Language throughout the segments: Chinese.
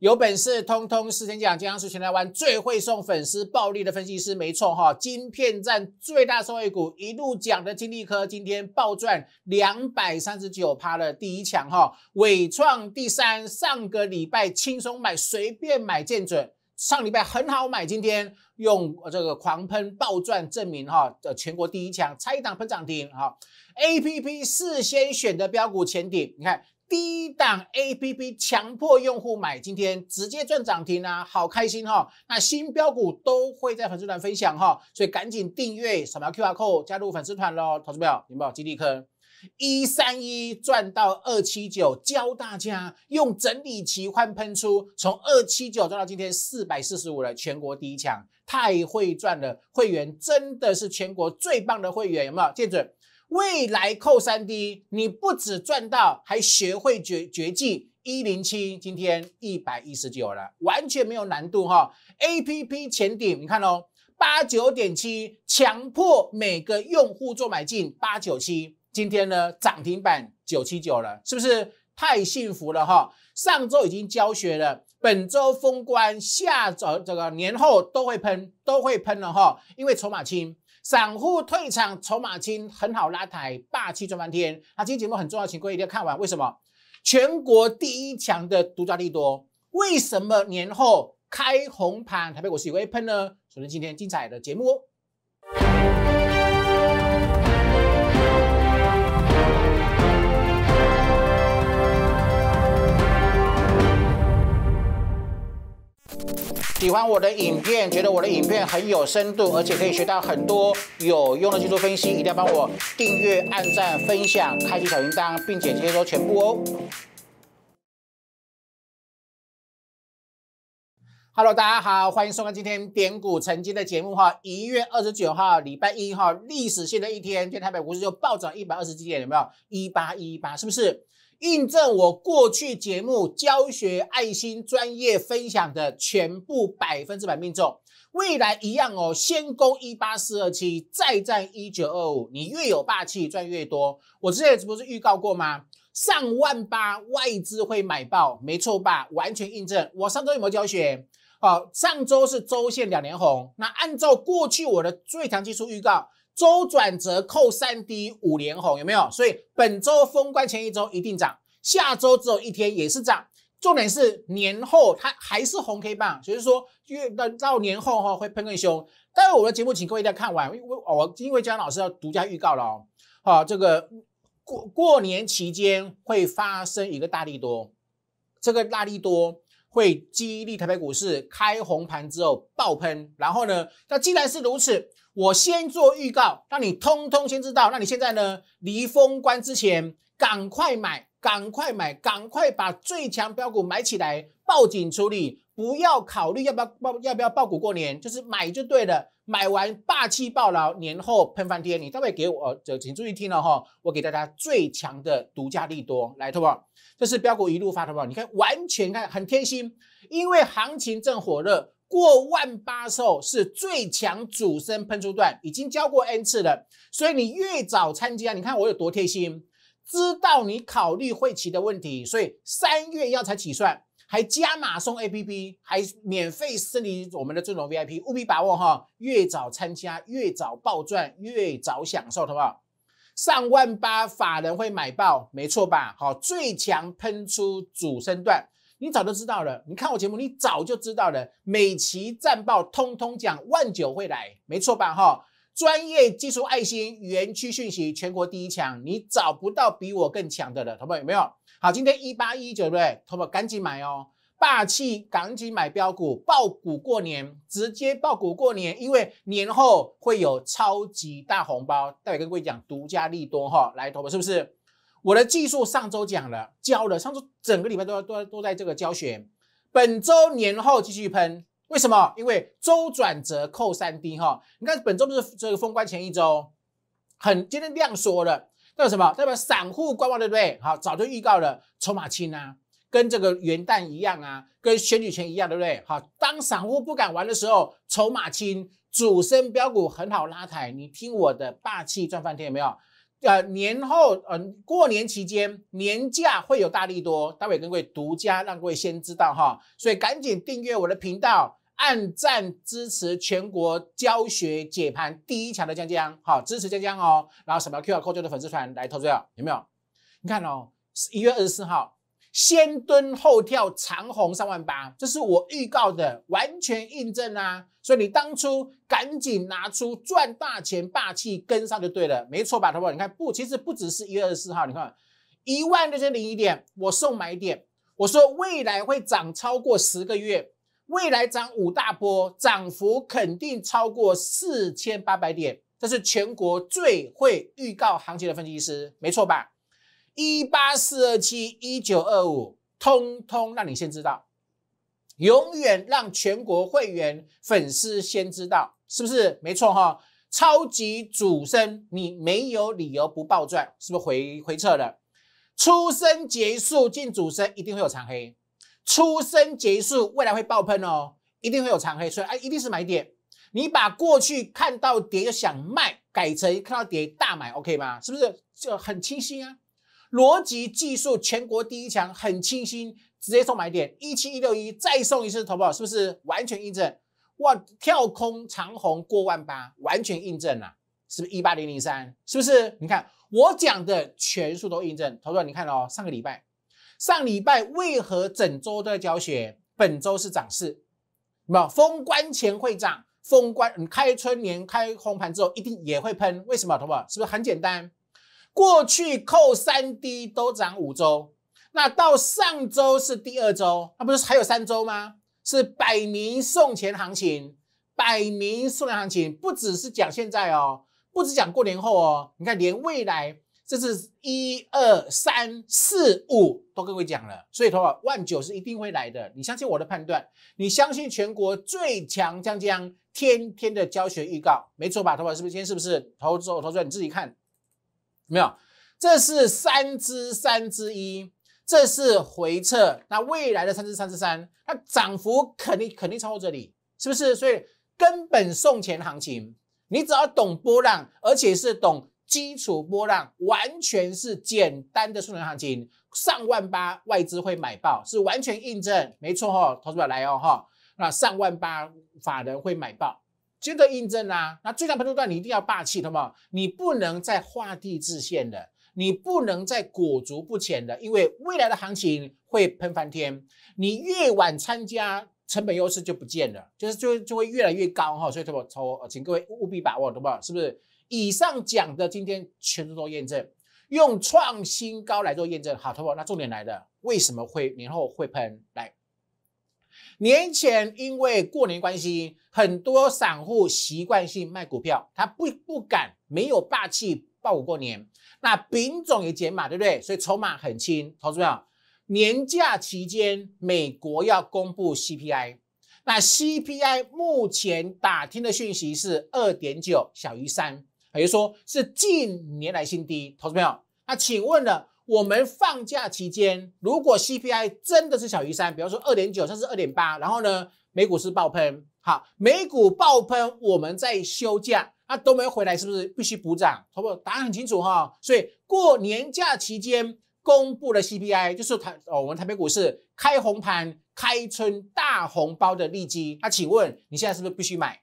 有本事通通事先讲，金阳是全台湾最会送粉丝暴利的分析师，没错哈。晶片站最大收益股，一路讲的金粒科，今天暴赚两百三十九趴的第一强哈，伟创第三。上个礼拜轻松买，随便买见准，上礼拜很好买，今天用这个狂喷暴赚证明哈，这全国第一强，拆一档喷涨停哈。A P P 事先选的标股潜顶，你看。低档 APP 强迫用户买，今天直接赚涨停啊，好开心哈！那新标股都会在粉丝团分享哈，所以赶紧订阅、扫描 QR Code 加入粉丝团喽！同朋友，有没有？基地坑。一三一赚到二七九，教大家用整理期换喷出，从二七九赚到今天四百四十五了，全国第一强，太会赚了！会员真的是全国最棒的会员，有没有？建准。未来扣三 D，你不只赚到，还学会绝绝技一零七。今天一百一十九了，完全没有难度哈。A P P 前顶，你看哦，八九点七，强迫每个用户做买进八九七。今天呢，涨停板九七九了，是不是太幸福了哈？上周已经教学了，本周封关，下周这个年后都会喷，都会喷了哈，因为筹码轻。散户退场，筹码轻，很好拉抬，霸气赚翻天。那今天节目很重要，请各位一定要看完。为什么全国第一强的独家利多？为什么年后开红盘，台北股市会喷呢？首先，今天精彩的节目哦。帮我的影片，觉得我的影片很有深度，而且可以学到很多有用的技术分析，一定要帮我订阅、按赞、分享、开启小铃铛，并且接收全部哦。Hello，大家好，欢迎收看今天点股成间的节目哈。一月二十九号，礼拜一哈，历史性的一天，今天台北股市就暴涨一百二十几点，有没有？一八一八，是不是？印证我过去节目教学、爱心、专业分享的全部百分之百命中，未来一样哦。先攻一八四二七，再战一九二五，你越有霸气赚越多。我之前不是预告过吗？上万八外资会买爆，没错吧？完全印证。我上周有没教学？好，上周是周线两年红。那按照过去我的最强技术预告。周转折扣三低五连红有没有？所以本周封关前一周一定涨，下周只有一天也是涨。重点是年后它还是红 K 棒，所以说越到到年后哈会喷更凶。待会我的节目请各位一定要看完，因我我因为江老师要独家预告了哦。好，这个过过年期间会发生一个大力多，这个大力多会激励台北股市开红盘之后爆喷，然后呢，那既然是如此。我先做预告，让你通通先知道。那你现在呢？离封关之前，赶快买，赶快买，赶快把最强标股买起来，报警处理，不要考虑要不要报要不要报股过年，就是买就对了。买完霸气爆牢，年后喷翻天。你待会给我这，请注意听了哈，我给大家最强的独家利多来，好不好？这是标股一路发，好不好？你看完全看很贴心，因为行情正火热。过万八寿是最强主升喷出段，已经教过 N 次了，所以你越早参加，你看我有多贴心，知道你考虑会期的问题，所以三月要才起算，还加码送 APP，还免费升级我们的尊荣 VIP，务必把握哈，越早参加越早暴赚，越早享受，好不好？上万八法人会买爆，没错吧？好，最强喷出主升段。你早就知道了，你看我节目，你早就知道了。每期战报通通讲万九会来，没错吧？哈，专业技术、爱心、园区讯息，全国第一强，你找不到比我更强的了，同胞有没有？好，今天一八一九，对不对？同胞赶紧买哦，霸气，赶紧买标股，爆股过年，直接爆股过年，因为年后会有超级大红包。待会跟各位讲，独家利多哈，来，同胞是不是？我的技术上周讲了，教了，上周整个礼拜都都都在这个教学。本周年后继续喷，为什么？因为周转折扣三低哈。你看本周不是这个封关前一周，很今天量缩了，代表什么？代表散户观望，对不对？好，早就预告了，筹码轻啊，跟这个元旦一样啊，跟选举前一样，对不对？好，当散户不敢玩的时候，筹码轻，主升标股很好拉抬。你听我的霸气赚翻天，有没有？呃，年后，嗯，过年期间，年假会有大力多，待会跟各位独家让各位先知道哈，所以赶紧订阅我的频道，按赞支持全国教学解盘第一强的江江，好，支持江江哦，然后什么 Q R code 的粉丝团来投票，有没有？你看哦，一月二十四号。先蹲后跳，长虹三万八，这是我预告的，完全印证啊！所以你当初赶紧拿出赚大钱霸气跟上就对了，没错吧，淘宝？你看不，其实不只是一月二十四号，你看一万六千零一点，我送买点，我说未来会涨超过十个月，未来涨五大波，涨幅肯定超过四千八百点，这是全国最会预告行情的分析师，没错吧？一八四二七一九二五，通通让你先知道，永远让全国会员粉丝先知道，是不是？没错哈，超级主升，你没有理由不爆赚，是不是？回回撤了，出生结束进主升一定会有长黑，出生结束未来会爆喷哦，一定会有长黑，所以啊，一定是买点。你把过去看到跌就想卖，改成看到跌大买，OK 吗？是不是？就很清晰啊。逻辑技术全国第一强，很清新，直接送买点一七一六一，再送一次，投保是不是完全印证？哇，跳空长虹过万八，完全印证啊！是不是一八零零三？是不是？你看我讲的全数都印证，投保你看哦，上个礼拜，上礼拜为何整周在教学？本周是涨势，没有封关前会涨，封关开春年开红盘之后一定也会喷，为什么投保？是不是很简单？过去扣三滴都涨五周，那到上周是第二周，它不是还有三周吗？是百名送钱行情，百名送钱行情，不只是讲现在哦，不止讲过年后哦，你看连未来，这是一二三四五都跟位讲了，所以头发万九是一定会来的，你相信我的判断，你相信全国最强江江天天的教学预告，没错吧？头发是不是？今天是不是？投说投资你自己看。没有，这是三只三之一，这是回撤。那未来的三只三只三，那涨幅肯定肯定超这里，是不是？所以根本送钱行情，你只要懂波浪，而且是懂基础波浪，完全是简单的送钱行情。上万八外资会买爆，是完全印证，没错哈。投资者来哦哈，那上万八法人会买爆。接着印证啊，那最大喷出段你一定要霸气不嘛，你不能再画地自限的，你不能再裹足不前的，因为未来的行情会喷翻天，你越晚参加，成本优势就不见了，就是就就会越来越高哈，所以托宝，呃，请各位务必把握不好？是不是？以上讲的今天全都做验证，用创新高来做验证，好，托宝，那重点来了，为什么会年后会喷？来。年前因为过年关系，很多散户习惯性卖股票，他不不敢没有霸气爆过年。那品种也减码，对不对？所以筹码很轻。投资友，年假期间，美国要公布 CPI，那 CPI 目前打听的讯息是二点九小于三，也就是说是近年来新低。投资友，那请问了。我们放假期间，如果 CPI 真的是小于三，比方说二点九，甚至二点八，然后呢，美股是爆喷，好，美股爆喷，我们在休假，那都没有回来，是不是必须补涨？好不？答案很清楚哈，所以过年假期间公布的 CPI，就是台我们台北股市开红盘，开春大红包的利基，那请问你现在是不是必须买？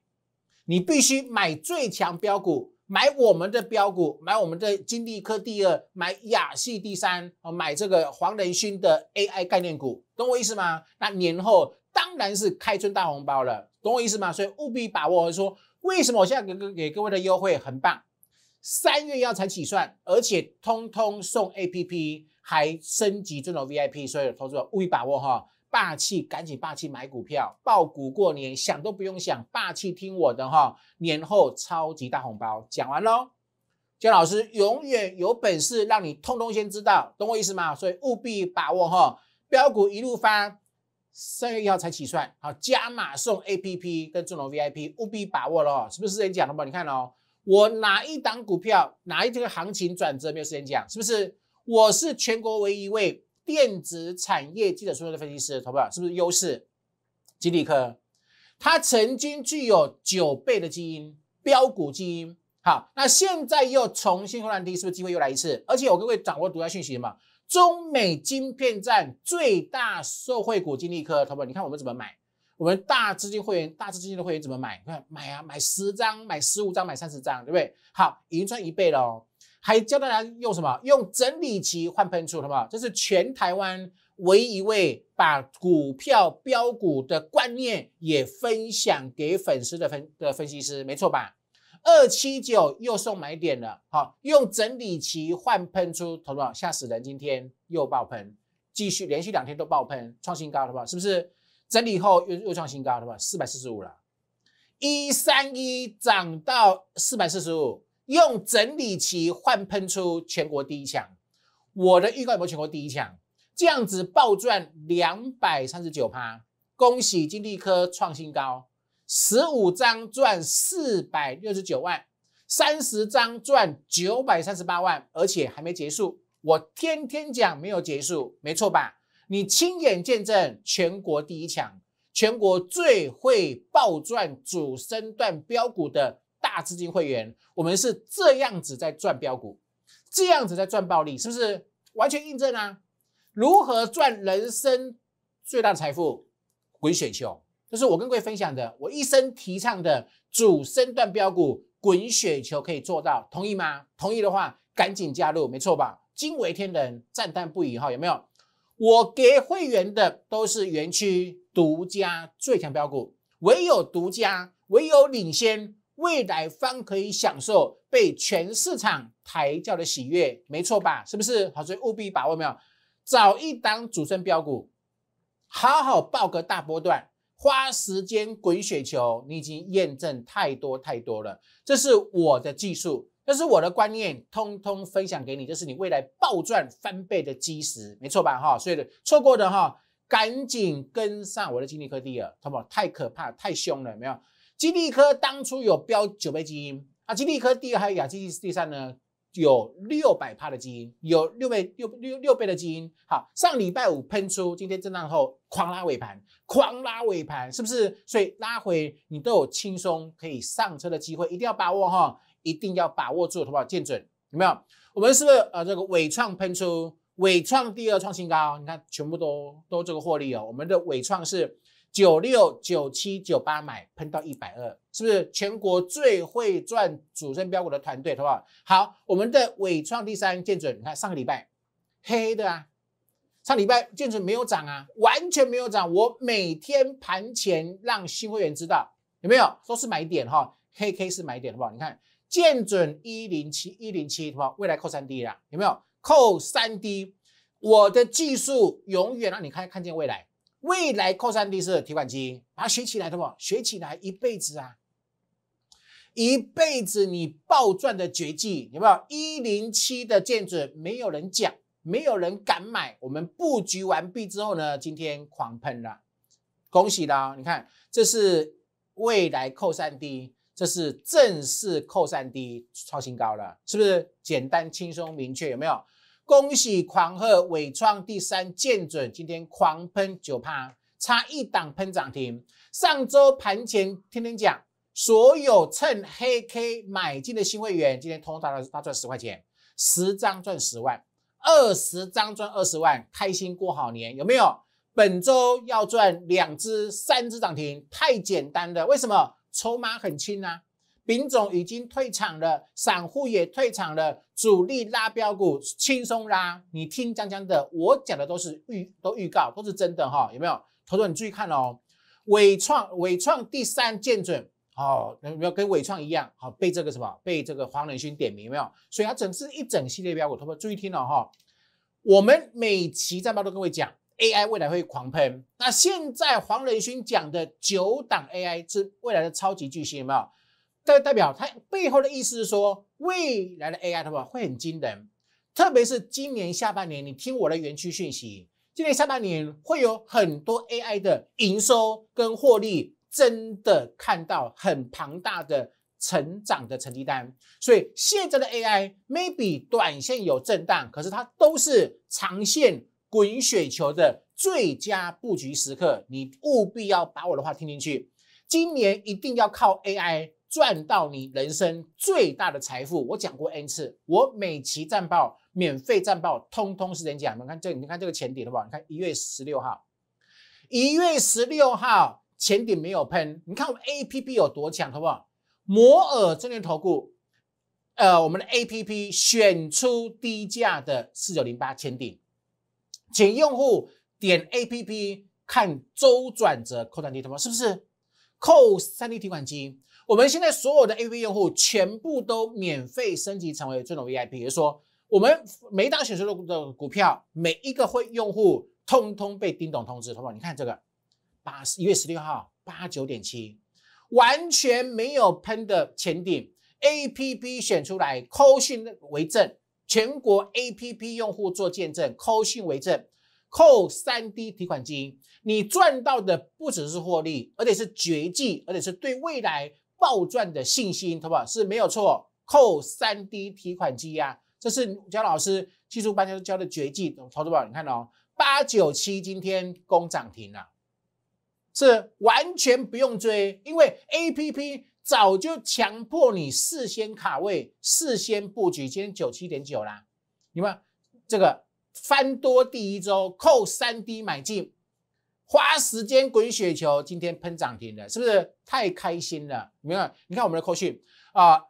你必须买最强标股。买我们的标股，买我们的金地科第二，买亚细第三，哦，买这个黄仁勋的 AI 概念股，懂我意思吗？那年后当然是开春大红包了，懂我意思吗？所以务必把握。说为什么我现在给给给各位的优惠很棒，三月要才起算，而且通通送 APP，还升级尊荣 VIP，所以投资者务必把握哈。霸气，赶紧霸气买股票，爆股过年，想都不用想，霸气听我的哈，年后超级大红包，讲完喽。江老师永远有本事让你通通先知道，懂我意思吗？所以务必把握哈，标股一路发，三月一号才起算，好，加码送 A P P 跟尊龙 V I P 务必把握喽，是不是先讲的嘛，你看哦，我哪一档股票，哪一这个行情转折没有事间讲，是不是？我是全国唯一一位。电子产业记者出身的分析师，投不是不是优势？基立科，它曾经具有九倍的基因标股基因，好，那现在又重新回来低，是不是机会又来一次？而且我各位掌握独家讯息的嘛？中美晶片战最大受惠股基立科，投不你看我们怎么买？我们大资金会员，大资金的会员怎么买？看买啊，买十张，买十五张，买三十张，对不对？好，已经赚一倍了哦。还教大家用什么？用整理期换喷出，好不好？这是全台湾唯一一位把股票标股的观念也分享给粉丝的分的分析师，没错吧？二七九又送买点了，好，用整理期换喷出，好不好？吓死人！今天又爆喷，继续连续两天都爆喷，创新高，好不好？是不是整理后又又创新高，好不好？四百四十五了，一三一涨到四百四十五。用整理期换喷出全国第一强，我的预告有没有全国第一强？这样子暴赚两百三十九趴，恭喜金地科创新高，十五张赚四百六十九万，三十张赚九百三十八万，而且还没结束，我天天讲没有结束，没错吧？你亲眼见证全国第一强，全国最会暴赚主升段标股的。大资金会员，我们是这样子在赚标股，这样子在赚暴利，是不是完全印证啊？如何赚人生最大的财富？滚雪球，这是我跟各位分享的，我一生提倡的主升段标股滚雪球可以做到，同意吗？同意的话，赶紧加入，没错吧？惊为天人，赞叹不已，哈，有没有？我给会员的都是园区独家最强标股，唯有独家，唯有领先。未来方可以享受被全市场抬轿的喜悦，没错吧？是不是？好，所以务必把握，没有找一档主升标股，好好报个大波段，花时间滚雪球。你已经验证太多太多了，这是我的技术，这是我的观念，通通分享给你，这是你未来暴赚翻倍的基石，没错吧？哈，所以的错过的哈，赶紧跟上我的经济科第二，懂不？太可怕，太凶了，没有。金地科当初有标九倍基因啊，金地科第二还有亚基第三呢，有六百帕的基因，有六倍六六六倍的基因。好，上礼拜五喷出，今天震荡后狂拉尾盘，狂拉尾盘，是不是？所以拉回你都有轻松可以上车的机会，一定要把握哈，一定要把握住，好不好？见准有没有？我们是不是呃这个尾创喷出，伟创第二创新高，你看全部都都这个获利哦，我们的伟创是。九六九七九八买，喷到一百二，是不是全国最会赚主升标股的团队，好不好？好，我们的伟创第三剑准，你看上个礼拜黑黑的啊，上礼拜剑准没有涨啊，完全没有涨。我每天盘前让新会员知道有没有，都是买点哈，黑 K 是买点，好不好？你看见准一零七一零七，好不好？未来扣三 D 啦，有没有扣三 D？我的技术永远让你看看见未来。未来扣三 D 是提款机，把它学起来的不？学起来一辈子啊，一辈子你暴赚的绝技有没有？一零七的建准，没有人讲，没有人敢买。我们布局完毕之后呢，今天狂喷了，恭喜啦！你看，这是未来扣三 D，这是正式扣三 D 创新高了，是不是简单、轻松、明确？有没有？恭喜狂贺伟创第三见准，今天狂喷九趴，差一档喷涨停。上周盘前天天讲，所有趁黑 K 买进的新会员，今天通通大到大赚十块钱，十张赚十万，二十张赚二十万，开心过好年，有没有？本周要赚两只、三只涨停，太简单了。为什么？筹码很轻啊。丙种已经退场了，散户也退场了，主力拉标股轻松拉。你听江江的，我讲的都是预都预告，都是真的哈，有没有？投资你注意看哦，伟创伟创第三箭准，好有没有？跟伟创一样，好被这个什么被这个黄仁勋点名没有？所以他整是一整系列标股，投资注意听了哈。我们每期在播都跟各位讲，AI 未来会狂喷。那现在黄仁勋讲的九档 AI 是未来的超级巨星，有没有？代代表它背后的意思是说，未来的 AI 的话会很惊人，特别是今年下半年。你听我的园区讯息，今年下半年会有很多 AI 的营收跟获利，真的看到很庞大的成长的成绩单。所以现在的 AI maybe 短线有震荡，可是它都是长线滚雪球的最佳布局时刻。你务必要把我的话听进去，今年一定要靠 AI。赚到你人生最大的财富，我讲过 N 次，我每期战报、免费战报，通通是人抢。你看这，你看这个前顶不好？你看一月十六号，一月十六号前顶没有喷。你看我们 A P P 有多强，好不好？摩尔这券投顾，呃，我们的 A P P 选出低价的四九零八前顶，请用户点 A P P 看周转折扣单低，好是不是扣三 D 提款金？我们现在所有的 A V 用户全部都免费升级成为尊董 V I P。比如说，我们每档选出的股票，每一个会用户通通被丁董通知，好不好？你看这个，八一月十六号八九点七，完全没有喷的前顶 A P P 选出来，扣信为证，全国 A P P 用户做见证，扣信为证，扣三 D 提款金，你赚到的不只是获利，而且是绝技，而且是对未来。暴赚的信心，不好？是没有错，扣三 D 提款机啊！这是姜老师技术班教教的绝技，投资宝你看哦，八九七今天攻涨停了，是完全不用追，因为 A P P 早就强迫你事先卡位、事先布局，今天九七点九啦。你们这个翻多第一周扣三 D 买进。花时间滚雪球，今天喷涨停了，是不是太开心了？没有？你看我们的扣讯啊，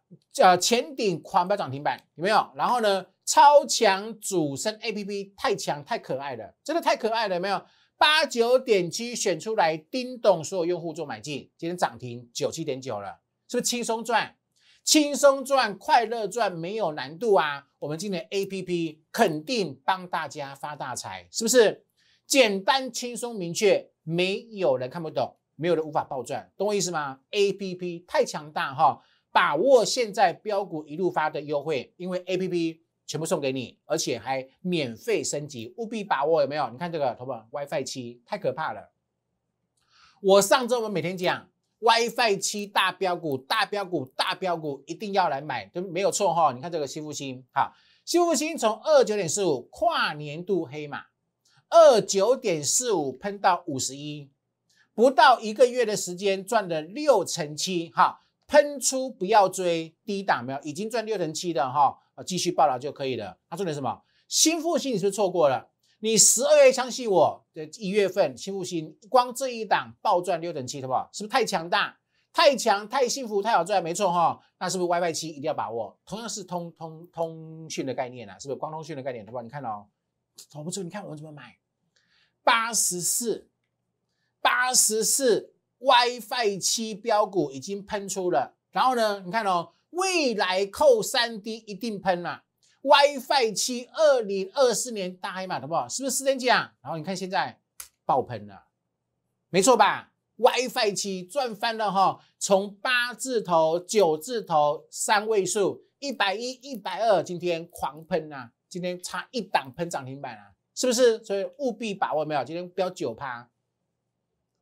呃，前顶狂飙涨停板有没有？然后呢，超强主升 A P P 太强太可爱了，真的太可爱了，有没有？八九点七选出来，叮咚所有用户做买进，今天涨停九七点九了，是不是轻松赚？轻松赚，快乐赚，没有难度啊！我们今年 A P P 肯定帮大家发大财，是不是？简单、轻松、明确，没有人看不懂，没有人无法暴赚，懂我意思吗？A P P 太强大哈，把握现在标股一路发的优惠，因为 A P P 全部送给你，而且还免费升级，务必把握有没有？你看这个，头发 w i f i 七太可怕了。我上周我每天讲 WiFi 七大标股，大标股，大标股，一定要来买都没有错哈。你看这个吸附星，好，吸附星从二九点四五跨年度黑马。二九点四五喷到五十一，不到一个月的时间赚了六成七，哈，喷出不要追低档没有，已经赚六成七的哈，啊，继续报了就可以了。他重点什么？新复兴你是不是错过了？你十二月相信我的一月份新复兴，光这一档暴赚六成七，好不好？是不是太强大？太强，太幸福，太好赚，没错哈。那是不是 WiFi 七一定要把握？同样是通通通讯的概念啊，是不是？光通讯的概念，对吧？你看哦，投不出，你看我们怎么买？八十四，八十四，WiFi 七标股已经喷出了。然后呢，你看哦，未来扣三 D 一定喷啊、WiFi 七，二零二四年大黑马，好不好？是不是四天奖？然后你看现在爆喷了，没错吧？WiFi 七赚翻了哈，从八字头、九字头、三位数一百一、一百二，今天狂喷啊！今天差一档喷涨停板啊！是不是？所以务必把握没有？今天标九趴，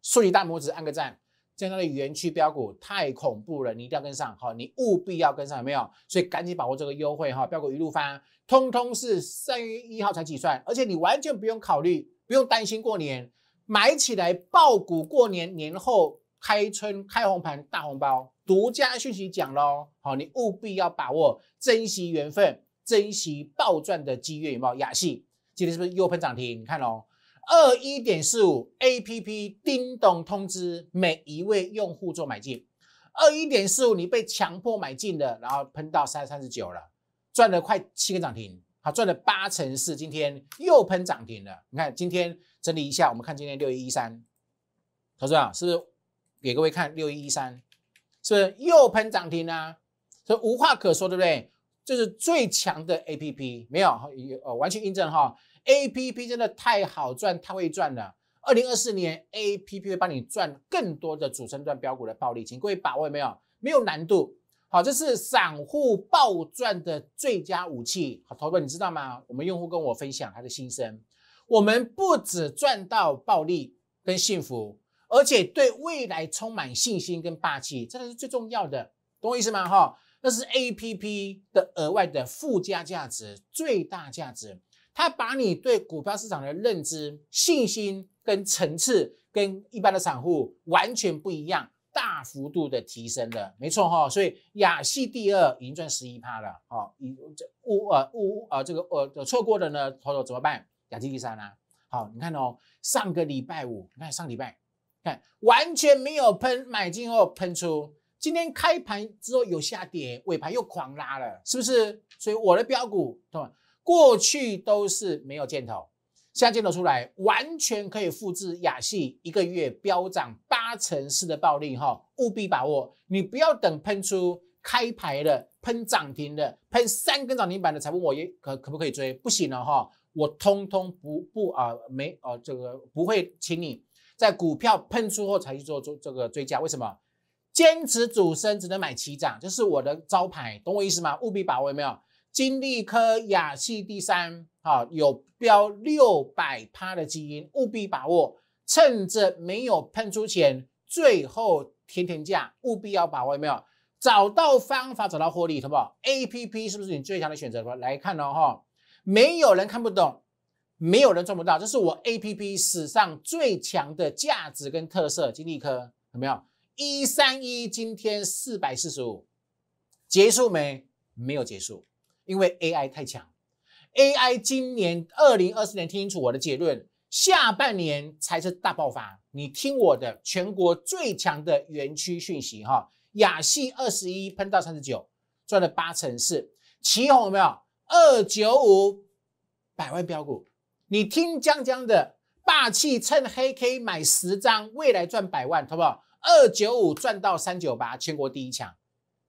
竖起大拇指，按个赞。今天的园区标股太恐怖了，你一定要跟上，好，你务必要跟上，有没有？所以赶紧把握这个优惠哈，标股一路发，通通是三月一号才起算，而且你完全不用考虑，不用担心过年买起来爆股，过年年后开春开红盘大红包，独家讯息讲喽，好，你务必要把握，珍惜缘分，珍惜暴赚的机没有？雅险。今天是不是又喷涨停？你看哦，二一点四五 A P P 叮咚通知每一位用户做买进，二一点四五你被强迫买进的，然后喷到三三十九了，赚了快七个涨停，好赚了八成四。今天又喷涨停了，你看今天整理一下，我们看今天六一一三，投资啊，是不是给各位看六一一三，是不是又喷涨停啊？所以无话可说，对不对？这是最强的 A P P，没有呃完全印证哈。A P P 真的太好赚，太会赚了。二零二四年，A P P 会帮你赚更多的主升段标股的暴利，请各位把握，没有没有难度。好，这是散户暴赚的最佳武器。好，投哥，你知道吗？我们用户跟我分享他的心声：我们不止赚到暴利跟幸福，而且对未来充满信心跟霸气，这才是最重要的。懂我意思吗？哈，那是 A P P 的额外的附加价值，最大价值。他把你对股票市场的认知、信心跟层次，跟一般的散户完全不一样，大幅度的提升了，没错哈。所以亚细第二已经赚十一趴了，好，这乌呃乌呃这个呃错过的呢，投资怎么办？亚细第三啊，好，你看哦，上个礼拜五，你看上礼拜看完全没有喷，买进后喷出，今天开盘之后有下跌，尾盘又狂拉了，是不是？所以我的标股，懂吗？过去都是没有箭头，现在箭头出来，完全可以复制亚细一个月飙涨八成四的暴利哈，务必把握，你不要等喷出开牌的、喷涨停的、喷三根涨停板的才问我，可可不可以追？不行了哈，我通通不不啊没呃这个不会，请你在股票喷出后才去做做这个追加，为什么？坚持主升只能买起涨，这是我的招牌，懂我意思吗？务必把握，有没有？金利科雅系第三，好有标六百趴的基因，务必把握，趁着没有喷出钱，最后天天价，务必要把握，有没有？找到方法，找到获利，好不好？A P P 是不是你最强的选择？来看哦？哈，没有人看不懂，没有人赚不到，这是我 A P P 史上最强的价值跟特色。金利科有没有？一三一今天四百四十五，结束没？没有结束。因为 AI 太强，AI 今年二零二四年听清楚我的结论，下半年才是大爆发。你听我的，全国最强的园区讯息哈，亚细二十一喷到三十九，赚了八成四。旗宏有没有二九五百万标股？你听江江的霸气，趁黑 K 买十张，未来赚百万，好不好？二九五赚到三九八，全国第一强。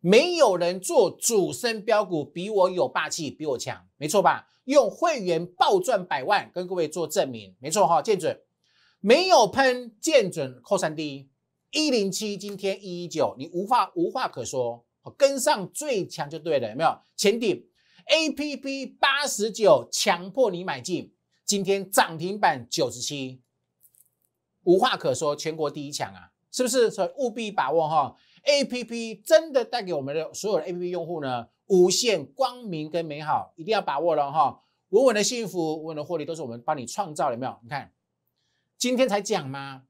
没有人做主升标股比我有霸气，比我强，没错吧？用会员暴赚百万跟各位做证明，没错哈。见准没有喷见准扣三 D 一零七，今天一一九，你无话无话可说，跟上最强就对了，有没有？前顶 A P P 八十九，强迫你买进，今天涨停板九十七，无话可说，全国第一强啊，是不是？所以务必把握哈。A P P 真的带给我们的所有的 A P P 用户呢，无限光明跟美好，一定要把握了哈！稳稳的幸福，稳稳的获利，都是我们帮你创造了没有？你看，今天才讲吗？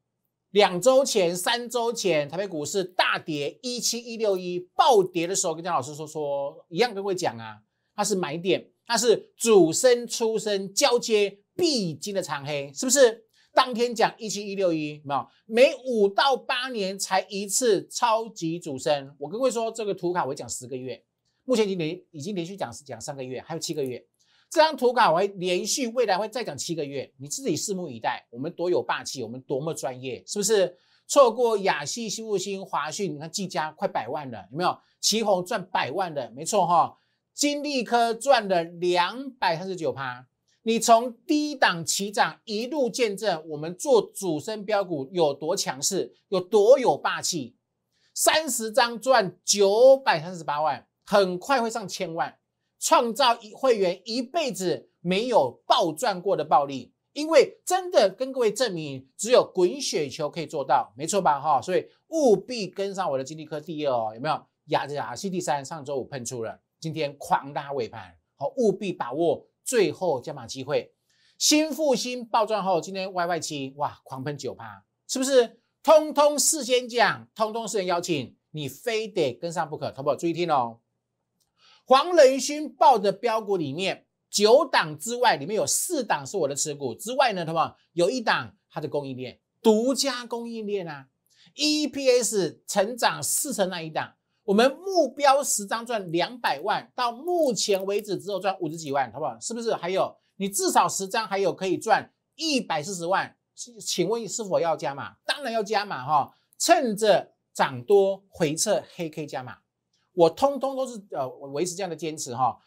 两周前、三周前，台北股市大跌一七一六一暴跌的时候，跟姜老师说说，一样都会讲啊，它是买点，它是主升、初升交接必经的长黑，是不是？当天讲一七一六一没有，每五到八年才一次超级主升。我跟各位说这个图卡，我讲十个月。目前已经连已经连续讲讲三个月，还有七个月。这张图卡我会连续，未来会再讲七个月。你自己拭目以待。我们多有霸气，我们多么专业，是不是？错过亚细西富星、华讯，你看技嘉快百万了，有没有？旗红赚百万的，没错哈。金利科赚了两百三十九趴。你从低档起涨，一路见证我们做主升标股有多强势，有多有霸气。三十张赚九百三十八万，很快会上千万，创造会员一辈子没有暴赚过的暴利。因为真的跟各位证明，只有滚雪球可以做到，没错吧？哈，所以务必跟上我的金立科第二哦，有没有？亚雅细第三，上周五喷出了，今天狂拉尾盘，好，务必把握。最后加码机会，新复兴爆赚后，今天 Y Y 七哇狂喷九趴，是不是？通通事先讲，通通事先邀请，你非得跟上不可。好不好？注意听哦。黄仁勋报的标股里面，九档之外，里面有四档是我的持股之外呢，好不好？有一档它的供应链，独家供应链啊，E P S 成长四成那一档。我们目标十张赚两百万，到目前为止只有赚五十几万，好不好？是不是还有你至少十张还有可以赚一百四十万？请问是否要加码？当然要加码哈，趁着涨多回撤黑 K 加码，我通通都是呃维持这样的坚持哈，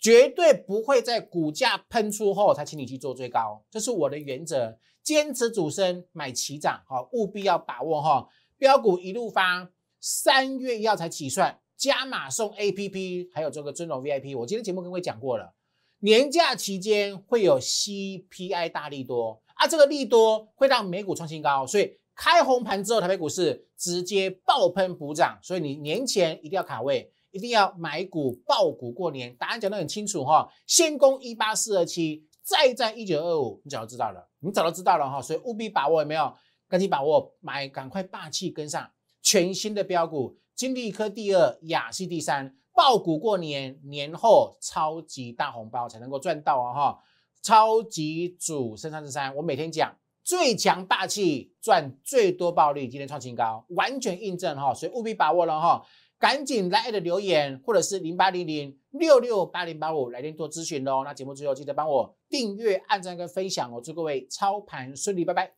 绝对不会在股价喷出后才请你去做最高，这是我的原则，坚持主升买齐涨哈，务必要把握哈，标股一路发。三月号才起算，加码送 A P P，还有这个尊荣 V I P。我今天节目跟各位讲过了，年假期间会有 C P I 大力多啊，这个利多会让美股创新高，所以开红盘之后，台北股市直接爆喷补涨，所以你年前一定要卡位，一定要买股爆股过年。答案讲的很清楚哈，先攻一八四二七，再战一九二五，你早就知道了，你早就知道了哈，所以务必把握有没有？赶紧把握买，赶快霸气跟上。全新的标股，金立科第二，亚系第三，爆股过年，年后超级大红包才能够赚到啊！哈，超级主升三十三，我每天讲，最强大气，赚最多暴利，今天创新高，完全印证哈，所以务必把握了哈，赶紧来爱的留言，或者是零八零零六六八零八五来电做咨询哦。那节目最后记得帮我订阅、按赞跟分享哦，祝各位操盘顺利，拜拜。